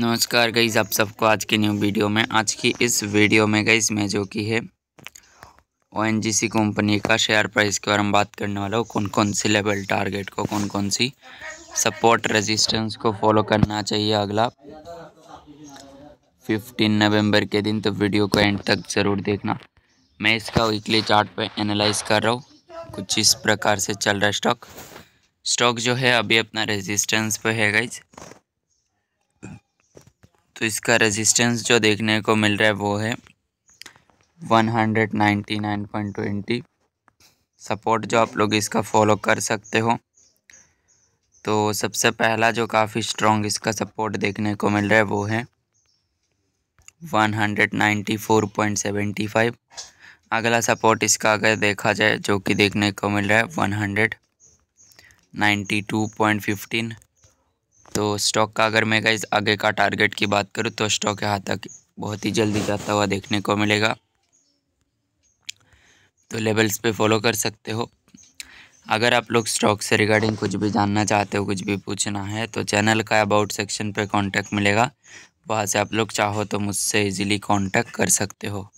नमस्कार गईज़ आप सबको आज की न्यू वीडियो में आज की इस वीडियो में गई मैं जो कि है ओ कंपनी का शेयर प्राइस के बारे में बात करने वाला हूँ कौन कौन सी लेवल टारगेट को कौन कौन सी सपोर्ट रेजिस्टेंस को फॉलो करना चाहिए अगला 15 नवंबर के दिन तो वीडियो को एंड तक ज़रूर देखना मैं इसका वीकली चार्ट पे एनालाइज कर रहा हूँ कुछ इस प्रकार से चल रहा है स्टॉक स्टॉक जो है अभी अपना रेजिस्टेंस पे है गाइज तो इसका रेजिस्टेंस जो देखने को मिल रहा है वो है 199.20 सपोर्ट जो आप लोग इसका फॉलो कर सकते हो तो सबसे पहला जो काफ़ी स्ट्रॉन्ग इसका सपोर्ट देखने को मिल रहा है वो है 194.75 अगला सपोर्ट इसका अगर देखा जाए जो कि देखने को मिल रहा है 192.15 तो स्टॉक का अगर मैं गाइज आगे का टारगेट की बात करूँ तो स्टॉक यहाँ तक बहुत ही जल्दी जाता हुआ देखने को मिलेगा तो लेवल्स पे फॉलो कर सकते हो अगर आप लोग स्टॉक से रिगार्डिंग कुछ भी जानना चाहते हो कुछ भी पूछना है तो चैनल का अबाउट सेक्शन पे कांटेक्ट मिलेगा वहाँ से आप लोग चाहो तो मुझसे इजीली कांटेक्ट कर सकते हो